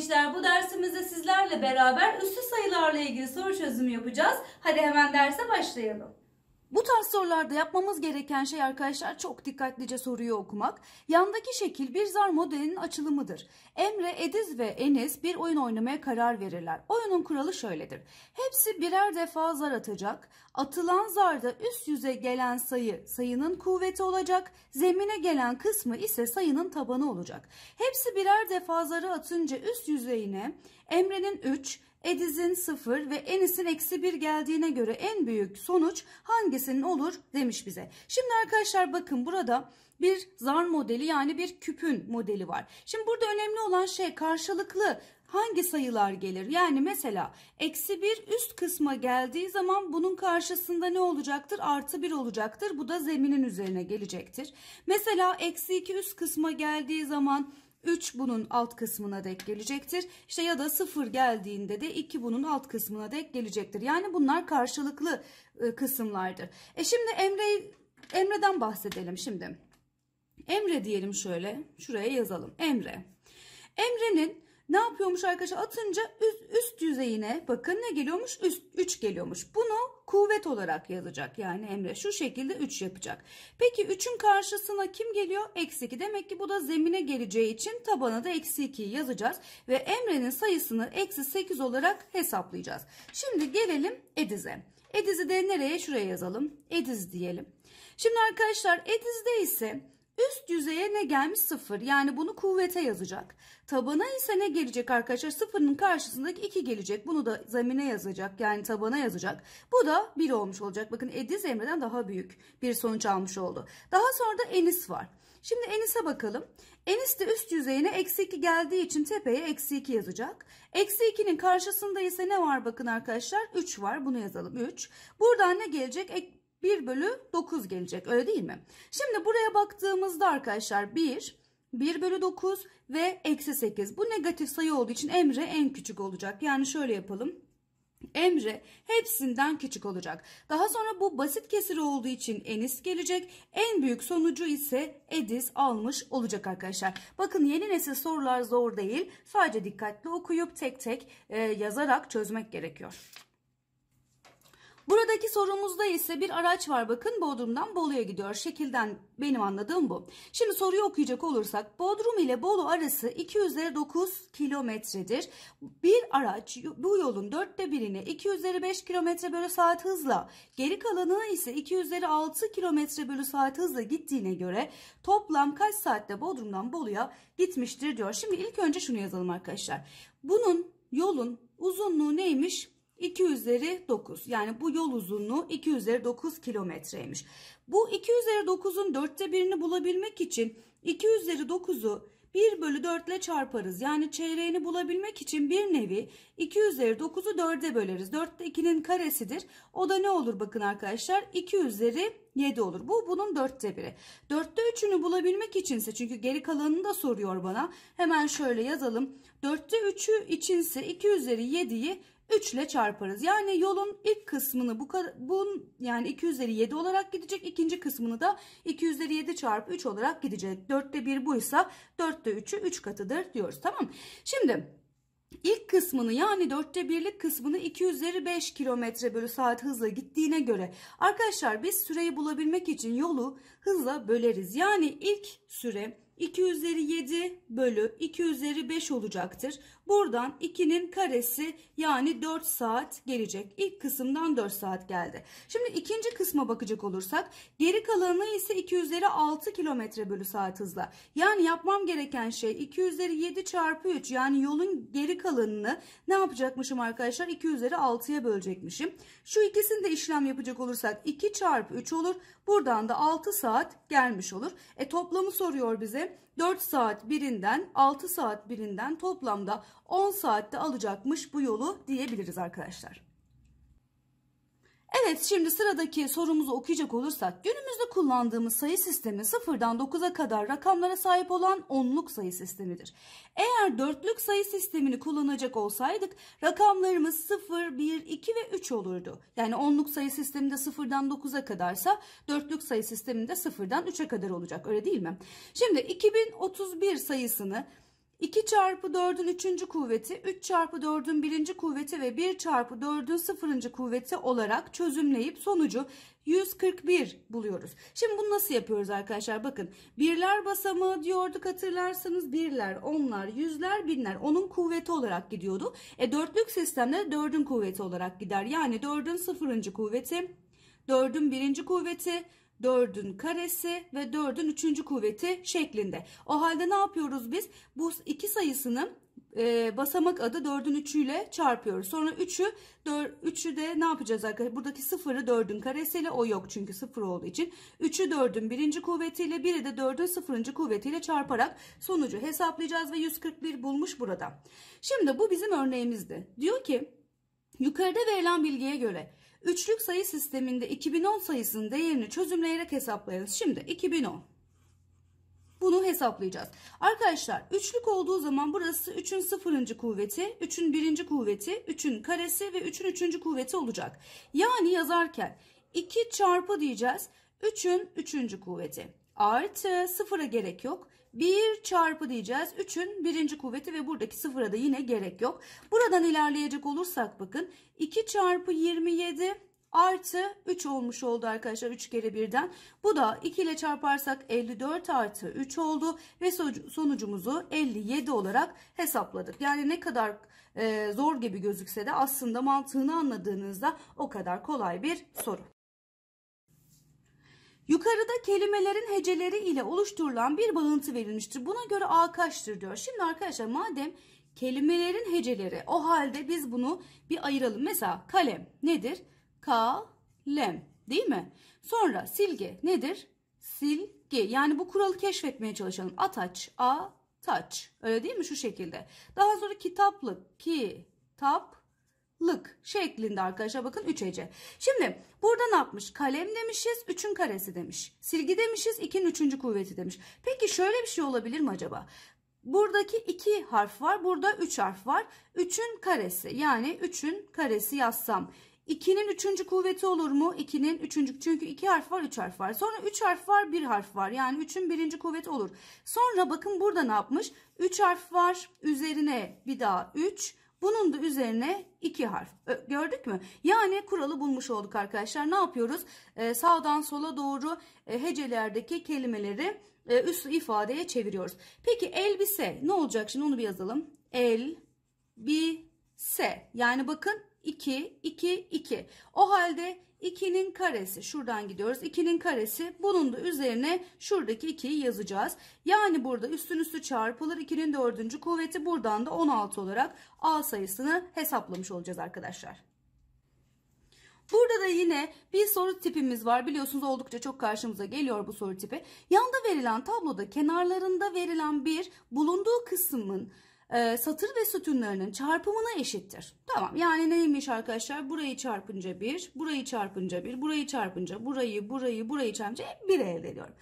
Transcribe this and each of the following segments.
gençler bu dersimizde sizlerle beraber üstü sayılarla ilgili soru çözümü yapacağız. Hadi hemen derse başlayalım. Bu tarz sorularda yapmamız gereken şey arkadaşlar çok dikkatlice soruyu okumak. Yandaki şekil bir zar modelinin açılımıdır. Emre, Ediz ve Enes bir oyun oynamaya karar verirler. Oyunun kuralı şöyledir. Hepsi birer defa zar atacak. Atılan zarda üst yüze gelen sayı sayının kuvveti olacak. Zemine gelen kısmı ise sayının tabanı olacak. Hepsi birer defa zarı atınca üst yüzeyine Emre'nin 3, Ediz'in 0 ve Enis'in eksi 1 geldiğine göre en büyük sonuç hangisinin olur demiş bize. Şimdi arkadaşlar bakın burada bir zar modeli yani bir küpün modeli var. Şimdi burada önemli olan şey karşılıklı hangi sayılar gelir? Yani mesela eksi 1 üst kısma geldiği zaman bunun karşısında ne olacaktır? Artı 1 olacaktır. Bu da zeminin üzerine gelecektir. Mesela eksi 2 üst kısma geldiği zaman 3 bunun alt kısmına denk gelecektir. İşte ya da 0 geldiğinde de 2 bunun alt kısmına denk gelecektir. Yani bunlar karşılıklı e, kısımlardır. E şimdi Emre Emre'den bahsedelim şimdi. Emre diyelim şöyle. Şuraya yazalım. Emre. Emre'nin ne yapıyormuş arkadaşlar? Atınca üst, üst yüzeyine bakın ne geliyormuş? Üst 3 geliyormuş. Bunu kuvvet olarak yazacak. Yani Emre şu şekilde 3 yapacak. Peki 3'ün karşısına kim geliyor? Eksi 2. Demek ki bu da zemine geleceği için tabana da eksi 2'yi yazacağız. Ve Emre'nin sayısını eksi 8 olarak hesaplayacağız. Şimdi gelelim Ediz'e. Ediz'i de nereye? Şuraya yazalım. Ediz diyelim. Şimdi arkadaşlar Ediz'de ise Üst yüzeye ne gelmiş? Sıfır. Yani bunu kuvvete yazacak. Tabana ise ne gelecek arkadaşlar? Sıfırın karşısındaki iki gelecek. Bunu da zemine yazacak. Yani tabana yazacak. Bu da bir olmuş olacak. Bakın Ediz Emre'den daha büyük bir sonuç almış oldu. Daha sonra da Enis var. Şimdi Enis'e bakalım. Enis de üst yüzeyine eksi 2 geldiği için tepeye eksi 2 yazacak. Eksi 2'nin karşısında ise ne var bakın arkadaşlar? 3 var. Bunu yazalım 3. Buradan ne gelecek? 1 bölü 9 gelecek öyle değil mi? Şimdi buraya baktığımızda arkadaşlar 1, 1 bölü 9 ve eksi 8. Bu negatif sayı olduğu için Emre en küçük olacak. Yani şöyle yapalım. Emre hepsinden küçük olacak. Daha sonra bu basit kesir olduğu için Enis gelecek. En büyük sonucu ise Edis almış olacak arkadaşlar. Bakın yeni nesil sorular zor değil. Sadece dikkatli okuyup tek tek e, yazarak çözmek gerekiyor. Buradaki sorumuzda ise bir araç var bakın Bodrum'dan Bolu'ya gidiyor. Şekilden benim anladığım bu. Şimdi soruyu okuyacak olursak Bodrum ile Bolu arası 2 üzeri 9 kilometredir. Bir araç bu yolun dörtte birini 2 üzeri 5 kilometre bölü saat hızla geri kalanını ise 2 üzeri 6 kilometre bölü saat hızla gittiğine göre toplam kaç saatte Bodrum'dan Bolu'ya gitmiştir diyor. Şimdi ilk önce şunu yazalım arkadaşlar. Bunun yolun uzunluğu neymiş? 2 üzeri 9 yani bu yol uzunluğu 2 üzeri 9 kilometreymiş. Bu 2 üzeri 9'un dörtte birini bulabilmek için 2 üzeri 9'u 1 bölü 4 ile çarparız. Yani çeyreğini bulabilmek için bir nevi 2 üzeri 9'u 4'e böleriz. 4 de 2'nin karesidir. O da ne olur bakın arkadaşlar 2 üzeri 7 olur. Bu bunun 4'te 1'i. 4'te 3'ünü bulabilmek içinse çünkü geri kalanını da soruyor bana. Hemen şöyle yazalım. 4'te 3'ü içinse 2 üzeri 7'yi 3 ile çarparız. Yani yolun ilk kısmını bu bun yani 2 üzeri 7 olarak gidecek. ikinci kısmını da 2 üzeri 7 çarpı 3 olarak gidecek. 4'te 1 buysa 4'te 3'ü 3 katıdır diyoruz. Tamam Şimdi ilk kısmını yani dörtte birlik kısmını 2 üzeri 5 kilometre bölü saat hızla gittiğine göre arkadaşlar biz süreyi bulabilmek için yolu hızla böleriz. Yani ilk süre 2 üzeri 7 bölü 2 üzeri 5 olacaktır. Buradan 2'nin karesi yani 4 saat gelecek. İlk kısımdan 4 saat geldi. Şimdi ikinci kısma bakacak olursak geri kalanı ise 2 üzeri 6 kilometre bölü saat hızla. Yani yapmam gereken şey 2 üzeri 7 çarpı 3 yani yolun geri kalanını ne yapacakmışım arkadaşlar? 2 üzeri 6'ya bölecekmişim. Şu ikisini de işlem yapacak olursak 2 çarpı 3 olur. Buradan da 6 saat gelmiş olur. E toplamı soruyor bize. 4 saat birinden 6 saat birinden toplamda 10 saatte alacakmış bu yolu diyebiliriz arkadaşlar. Evet şimdi sıradaki sorumuzu okuyacak olursak günümüzde kullandığımız sayı sistemi sıfırdan 9'a kadar rakamlara sahip olan onluk sayı sistemidir. Eğer dörtlük sayı sistemini kullanacak olsaydık rakamlarımız 0, 1, 2 ve 3 olurdu. Yani onluk sayı sisteminde sıfırdan 9'a kadarsa dörtlük sayı sisteminde sıfırdan 3'e kadar olacak öyle değil mi? Şimdi 2031 sayısını 2 çarpı 4'ün 3. kuvveti, 3 çarpı 4'ün 1. kuvveti ve 1 çarpı 4'ün 0. kuvveti olarak çözümleyip sonucu 141 buluyoruz. Şimdi bunu nasıl yapıyoruz arkadaşlar? Bakın birler basamağı diyorduk hatırlarsanız. Birler, onlar, yüzler, binler onun kuvveti olarak gidiyordu. E dörtlük sistemde 4'ün kuvveti olarak gider. Yani 4'ün 0. kuvveti, 4'ün birinci kuvveti, 4'ün karesi ve 4'ün 3. kuvveti şeklinde. O halde ne yapıyoruz biz? Bu iki sayısının e, basamak adı 4'ün 3'ü ile çarpıyoruz. Sonra 3'ü 3'ü de ne yapacağız arkadaşlar? Buradaki 0'ı 4'ün karesiyle o yok çünkü 0 olduğu için. 3'ü 4'ün 1. kuvvetiyle 1'i de 4'ün 0. kuvvetiyle çarparak sonucu hesaplayacağız ve 141 bulmuş burada. Şimdi bu bizim örneğimizdi. Diyor ki yukarıda verilen bilgiye göre Üçlük sayı sisteminde 2010 sayısının değerini çözümleyerek hesaplayınız. Şimdi 2010. Bunu hesaplayacağız. Arkadaşlar üçlük olduğu zaman burası 3'ün 0. kuvveti, 3'ün birinci kuvveti, 3'ün karesi ve 3'ün üçüncü kuvveti olacak. Yani yazarken 2 çarpı diyeceğiz. 3'ün üçüncü kuvveti. Artı sıfıra gerek yok. 1 çarpı diyeceğiz. 3'ün birinci kuvveti ve buradaki sıfıra da yine gerek yok. Buradan ilerleyecek olursak bakın 2 çarpı 27 artı 3 olmuş oldu arkadaşlar 3 kere birden. Bu da 2 ile çarparsak 54 artı 3 oldu ve sonucumuzu 57 olarak hesapladık. Yani ne kadar e, zor gibi gözükse de aslında mantığını anladığınızda o kadar kolay bir soru. Yukarıda kelimelerin heceleri ile oluşturulan bir bağıntı verilmiştir. Buna göre A kaçtır diyor. Şimdi arkadaşlar madem kelimelerin heceleri o halde biz bunu bir ayıralım. Mesela kalem nedir? Kalem değil mi? Sonra silge nedir? Silge yani bu kuralı keşfetmeye çalışalım. Ataç, a, taç öyle değil mi şu şekilde? Daha sonra kitaplık, tap lık şeklinde arkadaşlar bakın 3 hece. Şimdi burada ne yapmış? Kalem demişiz 3'ün karesi demiş. Silgi demişiz 2'nin 3. kuvveti demiş. Peki şöyle bir şey olabilir mi acaba? Buradaki 2 harf var. Burada 3 harf var. 3'ün karesi yani 3'ün karesi yazsam 2'nin üçüncü kuvveti olur mu? 2'nin üçüncü çünkü 2 harf var 3 harf var. Sonra 3 harf var 1 harf var. Yani 3'ün birinci kuvveti olur. Sonra bakın burada ne yapmış? 3 harf var üzerine bir daha 3. Bunun da üzerine iki harf. Gördük mü? Yani kuralı bulmuş olduk arkadaşlar. Ne yapıyoruz? Ee, sağdan sola doğru e, hecelerdeki kelimeleri e, üslü ifadeye çeviriyoruz. Peki elbise ne olacak? Şimdi onu bir yazalım. El, bi, Yani bakın 2, 2, 2. O halde 2'nin karesi şuradan gidiyoruz 2'nin karesi bunun da üzerine şuradaki 2'yi yazacağız yani burada üstün üstü çarpılır 2'nin dördüncü kuvveti buradan da 16 olarak A sayısını hesaplamış olacağız arkadaşlar. Burada da yine bir soru tipimiz var. Biliyorsunuz oldukça çok karşımıza geliyor bu soru tipi. Yanda verilen tabloda kenarlarında verilen bir bulunduğu kısmın e, satır ve sütunlarının çarpımına eşittir. Tamam yani neymiş arkadaşlar? Burayı çarpınca 1, burayı çarpınca 1, burayı çarpınca burayı, burayı, burayı çarpınca 1 elde ediyorum.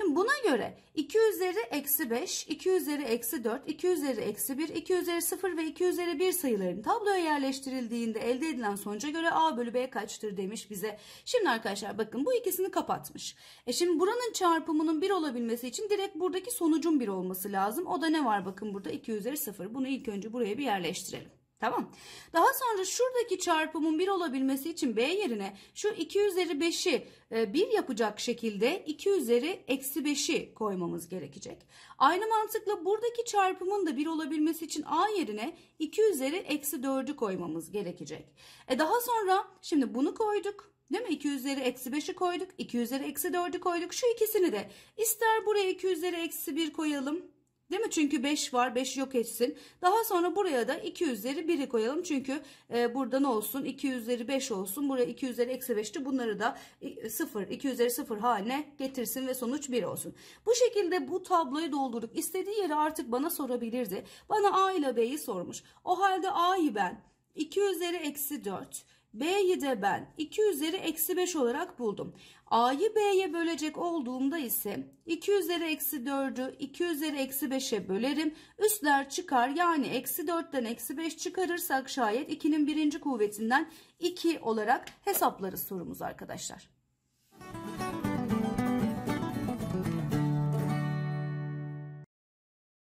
Şimdi buna göre 2 üzeri eksi 5, 2 üzeri eksi 4, 2 üzeri eksi 1, 2 üzeri 0 ve 2 üzeri 1 sayıların tabloya yerleştirildiğinde elde edilen sonuca göre A bölü B kaçtır demiş bize. Şimdi arkadaşlar bakın bu ikisini kapatmış. E şimdi buranın çarpımının 1 olabilmesi için direkt buradaki sonucun 1 olması lazım. O da ne var bakın burada 2 üzeri 0. 0. Bunu ilk önce buraya bir yerleştirelim. Tamam. Daha sonra şuradaki çarpımın 1 olabilmesi için B yerine şu 2 üzeri 5'i 1 e, yapacak şekilde 2 üzeri eksi 5'i koymamız gerekecek. Aynı mantıkla buradaki çarpımın da 1 olabilmesi için A yerine 2 üzeri eksi 4'ü koymamız gerekecek. E daha sonra şimdi bunu koyduk. Değil mi? 2 üzeri eksi 5'i koyduk. 2 üzeri eksi 4'ü koyduk. Şu ikisini de ister buraya 2 üzeri eksi 1 koyalım Değil mi? Çünkü 5 var. 5 yok etsin. Daha sonra buraya da 2 üzeri 1'i koyalım. Çünkü e, burada ne olsun? 2 üzeri 5 olsun. Buraya 2 üzeri eksi 5'ti. Bunları da 0, e, 2 üzeri 0 haline getirsin ve sonuç 1 olsun. Bu şekilde bu tabloyu doldurduk. İstediği yeri artık bana sorabilirdi. Bana A ile B'yi sormuş. O halde A'yı ben 2 üzeri eksi 4 B'yi de ben 2 üzeri eksi 5 olarak buldum. A'yı B'ye bölecek olduğumda ise 2 üzeri eksi 4'ü 2 üzeri eksi 5'e bölerim. Üstler çıkar yani eksi 4'ten eksi 5 çıkarırsak şayet 2'nin birinci kuvvetinden 2 olarak hesaplarız sorumuz arkadaşlar.